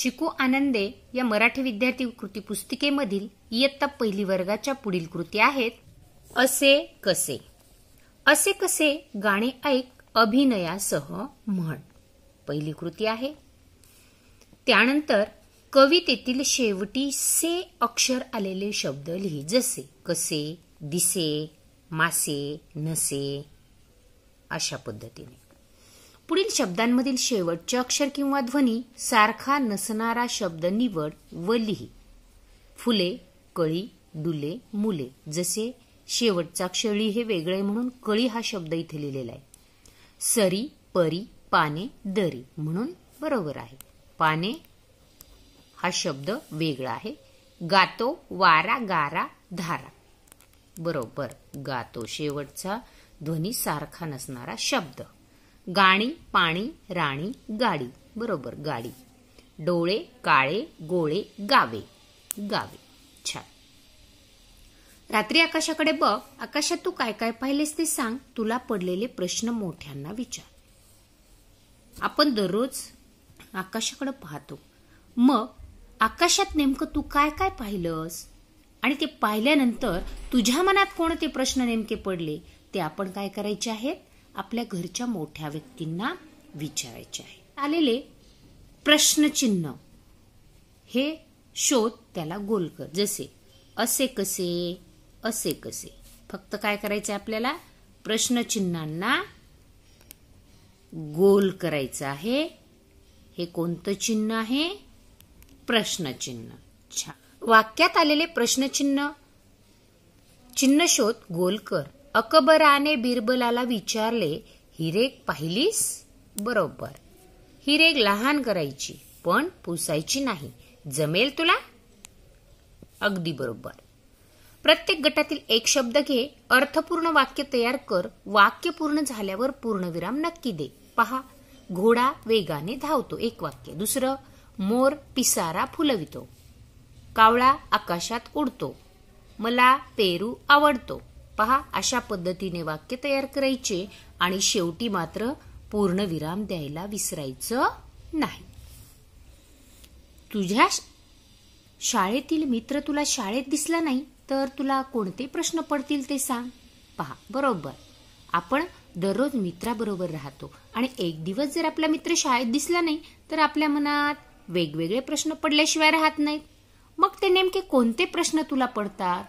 शिकू आनंदे या मराठी विद्यार्थी कृती पुस्तिकेमधील इयत्ता पहिली वर्गाच्या पुढील कृती आहेत असे कसे असे कसे गाणे ऐक अभिनयासह म्हण पहिली कृती आहे त्यानंतर कवितेतील शेवटी से अक्षर आलेले शब्द लिही जसे कसे दिसे मासे नसे अशा पद्धतीने पुढील शब्दांमधील शेवटचे अक्षर किंवा ध्वनी सारखा नसणारा शब्द निवड व लिही फुले कळी दुले मुले जसे शेवटचा क्षळी हे वेगळे म्हणून कळी हा शब्द इथे लिहिलेला आहे सरी परी पाने दरी म्हणून बरोबर आहे पाने हा शब्द वेगळा आहे गातो वारा गारा धारा बरोबर गातो शेवटचा ध्वनी सारखा नसणारा शब्द गाणी पाणी राणी गाडी बरोबर गाडी डोळे काळे गोळे गावे गावे छान रात्री आकाशाकडे बघ आकाशात तू काय काय पाहिलेस ते सांग तुला पडलेले प्रश्न मोठ्यांना विचार आपण दररोज आकाशाकडे पाहतो मग आकाशात नेमकं तू काय काय पाहिलंस आणि ते पाहिल्यानंतर तुझ्या मनात कोणते प्रश्न नेमके पडले ते आपण काय करायचे आहेत आपल्या घरच्या मोठ्या व्यक्तींना विचारायचे आहे आलेले प्रश्नचिन्ह हे शोध त्याला गोल कर जसे असे कसे असे कसे फक्त काय करायचे आपल्याला प्रश्नचिन्हांना गोल करायचं आहे हे कोणतं चिन्ह आहे प्रश्नचिन्ह छान वाक्यात आलेले प्रश्नचिन्ह चिन्ह शोध गोल कर अकबराने बिरबलाला विचारले हिरेक पाहिलीस बरोबर हिरेक लहान करायची पण पुसायची नाही जमेल तुला अगदी बरोबर प्रत्येक गटातील एक शब्द घे अर्थपूर्ण वाक्य तयार कर वाक्य पूर्ण झाल्यावर पूर्णविराम नक्की दे पहा घोडा वेगाने धावतो एक वाक्य दुसरं मोर पिसारा फुलवितो कावळा आकाशात उडतो मला पेरू आवडतो पहा अशा पद्धतीने वाक्य तयार करायचे आणि शेवटी मात्र पूर्ण विराम द्यायला विसरायचं नाही तुझ्या शाळेतील मित्र तुला शाळेत दिसला नाही तर तुला कोणते प्रश्न पडतील ते सांग पहा बरोबर आपण दररोज मित्राबरोबर राहतो आणि एक दिवस जर आपला मित्र शाळेत दिसला नाही तर आपल्या मनात वेगवेगळे प्रश्न पडल्याशिवाय राहत नाहीत मग ते नेमके कोणते प्रश्न तुला पडतात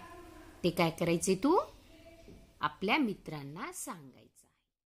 ते काय करायचे तू आपल्या मित्रांना सांगायचं